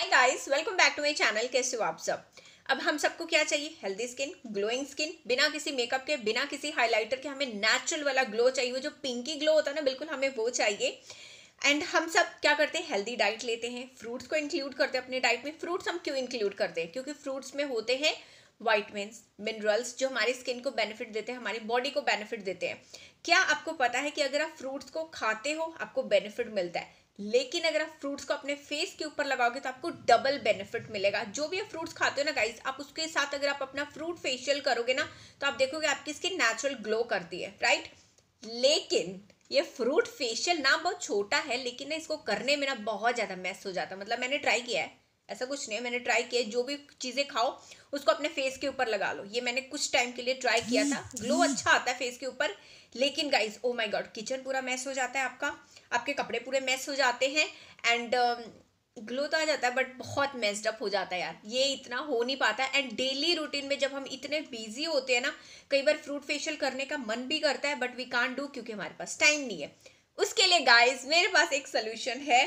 hi guys welcome back to my channel कैसे हो आप सब अब हम सबको क्या चाहिए हेल्दी स्किन ग्लोइंग स्किन बिना किसी मेकअप के बिना किसी हाइलाइटर के हमें नेचुरल वाला ग्लो चाहिए जो पिंकी ग्लो होता है ना बिल्कुल हमें वो चाहिए एंड हम सब क्या करते हैं हेल्दी डाइट लेते हैं फ्रूट्स को इंक्लूड करते हैं अपने डाइट में फ्रूट्स हम क्यों इंक्लूड करते हैं क्योंकि फ्रूट्स में होते हैं वाइटमिन मिनरल्स जो हमारी स्किन को बेनिफिट देते हैं हमारी बॉडी को बेनिफिट देते हैं क्या आपको पता है कि अगर आप फ्रूट्स को खाते हो आपको बेनिफिट मिलता है लेकिन अगर आप फ्रूट्स को अपने फेस के ऊपर लगाओगे तो आपको डबल बेनिफिट मिलेगा जो भी आप फ्रूट्स खाते हो ना गाइस आप उसके साथ अगर आप अपना फ्रूट फेशियल करोगे ना तो आप देखोगे आपकी स्किन नेचुरल ग्लो करती है राइट लेकिन ये फ्रूट फेशियल ना बहुत छोटा है लेकिन ना इसको करने में ना बहुत ज़्यादा मैस हो जाता है मतलब मैंने ट्राई किया है ऐसा कुछ नहीं है मैंने ट्राई किया जो भी चीज़ें खाओ उसको अपने फेस के ऊपर लगा लो ये मैंने कुछ टाइम के लिए ट्राई किया था ग्लो अच्छा आता है फेस के ऊपर लेकिन guys oh my god kitchen पूरा मैस हो जाता है आपका आपके कपड़े पूरे मैस हो जाते हैं एंड ग्लो um, तो आ जाता है बट बहुत मेस्ड अप हो जाता है यार ये इतना हो नहीं पाता है एंड डेली रूटीन में जब हम इतने बिजी होते हैं ना कई बार फ्रूट फेशियल करने का मन भी करता है बट वी कान डू क्योंकि हमारे पास टाइम नहीं है उसके लिए गाइज मेरे पास एक सोल्यूशन है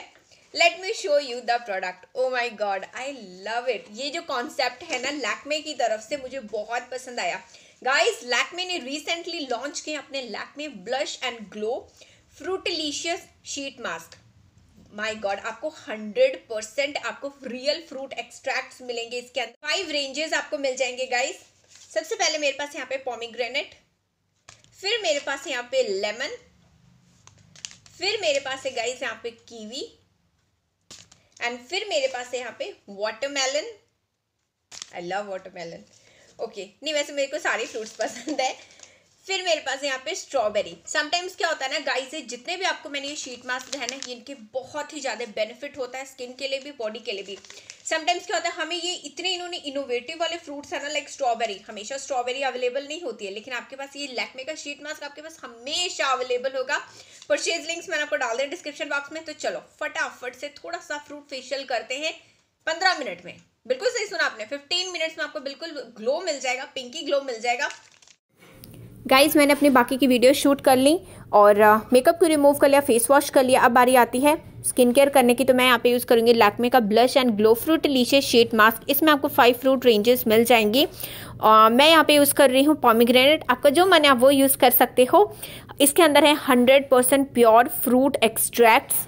let me show you the product oh my god I love it ये जो कॉन्सेप्ट है ना लैकमे की तरफ से मुझे बहुत पसंद आया गाइस लैकमे ने रिसेंटली लॉन्च किए अपने Lakme blush and glow fruitlicious sheet mask my god आपको हंड्रेड परसेंट आपको रियल फ्रूट एक्सट्रैक्ट मिलेंगे इसके अंदर फाइव रेंजेस आपको मिल जाएंगे गाइस सबसे पहले मेरे पास यहाँ पे पॉमीग्रेनेट फिर मेरे पास यहाँ पे लेमन फिर मेरे पास है गाइस यहाँ पे कीवी एंड फिर मेरे पास है यहाँ पे watermelon I love watermelon okay नहीं वैसे मेरे को सारे फ्रूट्स पसंद है फिर मेरे पास यहाँ पे स्ट्रॉबेरी समटाइम्स क्या होता है ना गाइस ये जितने भी आपको मैंने ये शीट मास्क है ना इनके बहुत ही ज़्यादा बेनिफिट होता है स्किन के लिए भी बॉडी के लिए भी समटाइम्स क्या होता है हमें ये इतने इन्होंने इनोवेटिव वाले फ्रूट्स है ना लाइक स्ट्रॉबेरी हमेशा स्ट्रॉबेरी अवेलेबल नहीं होती है लेकिन आपके पास ये लैकमे का शीट मास्क आपके पास हमेशा अवेलेबल होगा परचेज लिंक्स मैंने आपको डाल दें डिस्क्रिप्शन बॉक्स में तो चलो फटाफट से थोड़ा सा फ्रूट फेशियल करते हैं पंद्रह मिनट में बिल्कुल सही सुना आपने फिफ्टीन मिनट्स में आपको बिल्कुल ग्लो मिल जाएगा पिंकी ग्लो मिल जाएगा गाइज मैंने अपनी बाकी की वीडियो शूट कर ली और मेकअप uh, को रिमूव कर लिया फेस वॉश कर लिया अब बारी आती है स्किन केयर करने की तो मैं यहाँ पे यूज़ करूँगी लैकमे का blush and glow fruitlicious sheet mask इसमें आपको फाइव फ्रूट रेंजेस मिल जाएंगी और uh, मैं यहाँ पे यूज़ कर रही हूँ पॉमीग्रेनेट आपका जो मन है आप वो यूज़ कर सकते हो इसके अंदर है hundred percent pure fruit extracts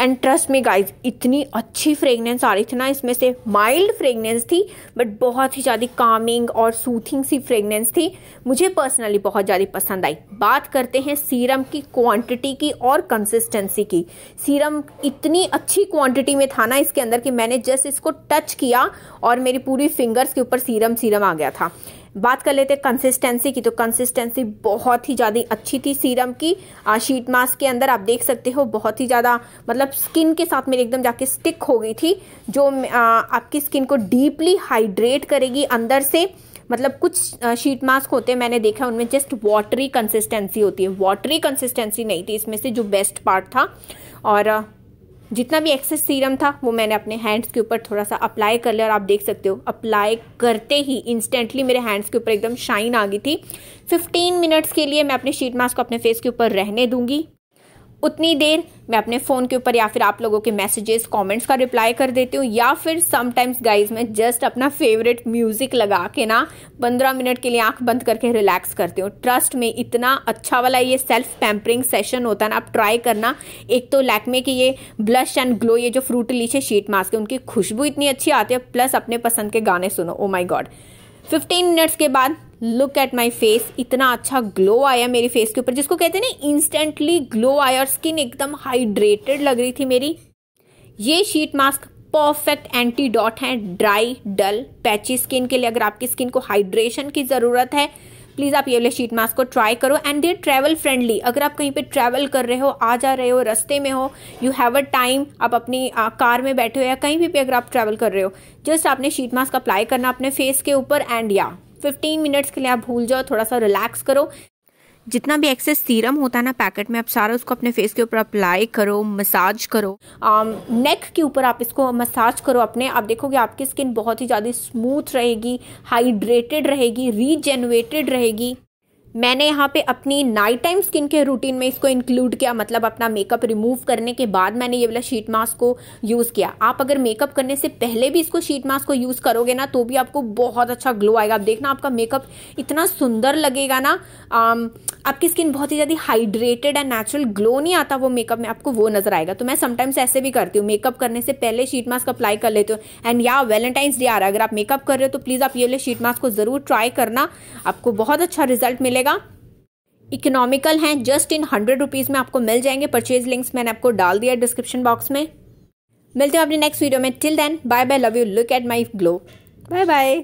and trust me guys इतनी अच्छी फ्रेगनेंस आ रही थी ना इसमें से माइल्ड फ्रेगनेंस थी बट बहुत ही ज़्यादा कामिंग और सूथिंग सी फ्रेगनेंस थी मुझे पर्सनली बहुत ज़्यादा पसंद आई बात करते हैं सीरम की क्वांटिटी की और कंसिस्टेंसी की सीरम इतनी अच्छी क्वांटिटी में था ना इसके अंदर कि मैंने जस्ट इसको टच किया और मेरी पूरी फिंगर्स के ऊपर सीरम सीरम आ गया था बात कर लेते हैं कंसिस्टेंसी की तो कंसिस्टेंसी बहुत ही ज़्यादा अच्छी थी सीरम की शीट मास्क के अंदर आप देख सकते हो बहुत ही ज़्यादा मतलब स्किन के साथ मेरी एकदम जाके स्टिक हो गई थी जो आ, आपकी स्किन को डीपली हाइड्रेट करेगी अंदर से मतलब कुछ शीट मास्क होते हैं मैंने देखा उनमें जस्ट वाटरी कंसिस्टेंसी होती है वाटरी कंसिस्टेंसी नहीं थी इसमें से जो बेस्ट पार्ट था और जितना भी एक्सेस सीरम था वो मैंने अपने हैंड्स के ऊपर थोड़ा सा अप्लाई कर लिया और आप देख सकते हो अप्लाई करते ही इंस्टेंटली मेरे हैंड्स के ऊपर एकदम शाइन आ गई थी 15 मिनट्स के लिए मैं अपने शीट मास्क को अपने फेस के ऊपर रहने दूंगी उतनी देर मैं अपने फ़ोन के ऊपर या फिर आप लोगों के मैसेजेस कमेंट्स का रिप्लाई कर देती हूँ या फिर समटाइम्स गाइज मैं जस्ट अपना फेवरेट म्यूज़िक लगा के ना पंद्रह मिनट के लिए आंख बंद करके रिलैक्स करती हूँ ट्रस्ट में इतना अच्छा वाला ये सेल्फ पैम्परिंग सेशन होता है ना आप ट्राई करना एक तो लैकमे के ये ब्लश एंड ग्लो ये जो फ्रूट लीचे शीट मास्क है उनकी खुशबू इतनी अच्छी आती है प्लस अपने पसंद के गाने सुनो oh my god fifteen minutes के बाद लुक एट माई फेस इतना अच्छा ग्लो आया मेरी फेस के ऊपर जिसको कहते हैं ना इंस्टेंटली ग्लो आया और स्किन एकदम हाइड्रेटेड लग रही थी मेरी ये sheet mask perfect antidote है ड्राई डल पैची स्किन के लिए अगर आपकी स्किन को हाइड्रेशन की ज़रूरत है प्लीज़ आप ये वाले शीट मास्क को ट्राई करो एंड देर ट्रैवल फ्रेंडली अगर आप कहीं पे ट्रैवल कर रहे हो आ जा रहे हो रस्ते में हो यू हैव अ टाइम आप अपनी आ, कार में बैठे हो या कहीं भी पे अगर आप ट्रैवल कर रहे हो जस्ट आपने शीट मास्क अप्लाई करना अपने फेस के ऊपर एंड या 15 मिनट्स के लिए आप भूल जाओ थोड़ा सा रिलैक्स करो जितना भी एक्सेस सीरम होता है ना पैकेट में आप सारा उसको अपने फेस के ऊपर अप्लाई करो मसाज करो नेक um, के ऊपर आप इसको मसाज करो अपने आप देखोगे आपकी स्किन बहुत ही ज़्यादा स्मूथ रहेगी हाइड्रेटेड रहेगी रीजेनरेटेड रहेगी मैंने यहाँ पे अपनी नाइट टाइम स्किन के रूटीन में इसको इंक्लूड किया मतलब अपना मेकअप रिमूव करने के बाद मैंने ये वाला शीट मास्क को यूज़ किया आप अगर मेकअप करने से पहले भी इसको शीट मास्क को यूज़ करोगे ना तो भी आपको बहुत अच्छा ग्लो आएगा आप देखना आपका मेकअप इतना सुंदर लगेगा ना आम, um, आपकी स्किन बहुत ही ज़्यादा हाइड्रेटेड एंड नेचुरल ग्लो नहीं आता वो मेकअप में आपको वो नज़र आएगा तो मैं समटाइम्स ऐसे भी करती हूँ मेकअप करने से पहले शीट मास्क अप्लाई कर लेती हूँ एंड या वैलेंटाइंस डे आ रहा है अगर आप मेकअप कर रहे हो तो प्लीज़ आप ये वाले शीट मास्क को ज़रूर ट्राई करना आपको बहुत अच्छा रिजल्ट मिले मिलेगा इकोनॉमिकल हैं जस्ट इन हंड्रेड रुपीज़ में आपको मिल जाएंगे परचेज लिंक्स मैंने आपको डाल दिया डिस्क्रिप्शन बॉक्स में मिलते हैं अपने नेक्स्ट वीडियो में till then bye bye love you look at my glow bye bye